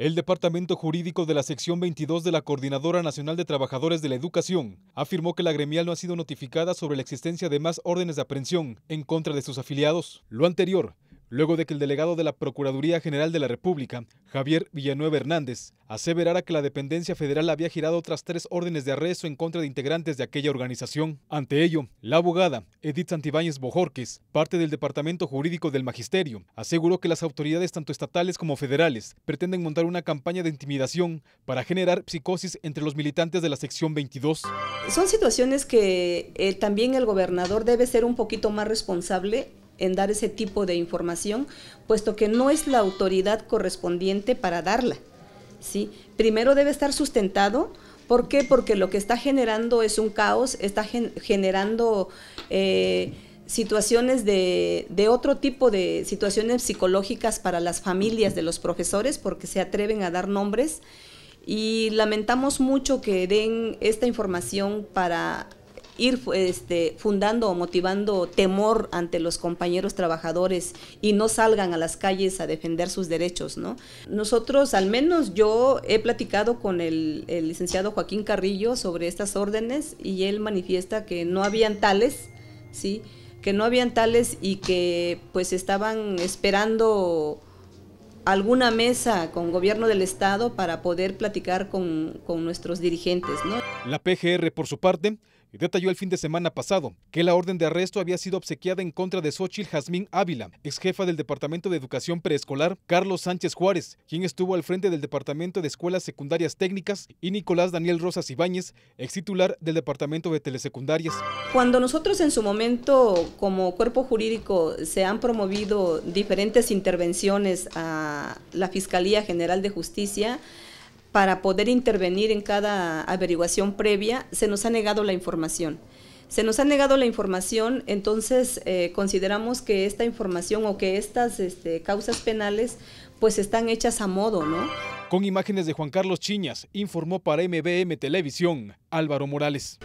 El Departamento Jurídico de la Sección 22 de la Coordinadora Nacional de Trabajadores de la Educación afirmó que la gremial no ha sido notificada sobre la existencia de más órdenes de aprehensión en contra de sus afiliados. Lo anterior luego de que el delegado de la Procuraduría General de la República, Javier Villanueva Hernández, aseverara que la dependencia federal había girado otras tres órdenes de arresto en contra de integrantes de aquella organización. Ante ello, la abogada Edith Santibáñez Bojorques, parte del Departamento Jurídico del Magisterio, aseguró que las autoridades tanto estatales como federales pretenden montar una campaña de intimidación para generar psicosis entre los militantes de la sección 22. Son situaciones que eh, también el gobernador debe ser un poquito más responsable en dar ese tipo de información, puesto que no es la autoridad correspondiente para darla. ¿sí? Primero debe estar sustentado. ¿Por qué? Porque lo que está generando es un caos, está generando eh, situaciones de, otro tipo de situaciones psicológicas para las familias de los profesores, porque se atreven a dar nombres. Y lamentamos mucho que den esta información para ir este, fundando o motivando temor ante los compañeros trabajadores y no salgan a las calles a defender sus derechos, ¿no? Nosotros, al menos yo he platicado con el, licenciado Joaquín Carrillo sobre estas órdenes y él manifiesta que no habían tales, ¿sí? Que no habían tales y que pues estaban esperando alguna mesa con gobierno del estado para poder platicar con, con nuestros dirigentes. ¿no? La PGR, por su parte, detalló el fin de semana pasado que la orden de arresto había sido obsequiada en contra de Sochil Jazmín Ávila, ex jefa del Departamento de Educación Preescolar, Carlos Sánchez Juárez, quien estuvo al frente del Departamento de Escuelas Secundarias Técnicas, y Nicolás Daniel Rosas Ibáñez, ex titular del Departamento de Telesecundarias. Cuando nosotros en su momento, como cuerpo jurídico, se han promovido diferentes intervenciones a la Fiscalía General de Justicia, para poder intervenir en cada averiguación previa, se nos ha negado la información. Se nos ha negado la información, entonces eh, consideramos que esta información o que estas este, causas penales pues están hechas a modo, ¿no? Con imágenes de Juan Carlos Chiñas, informó para MBM Televisión Álvaro Morales.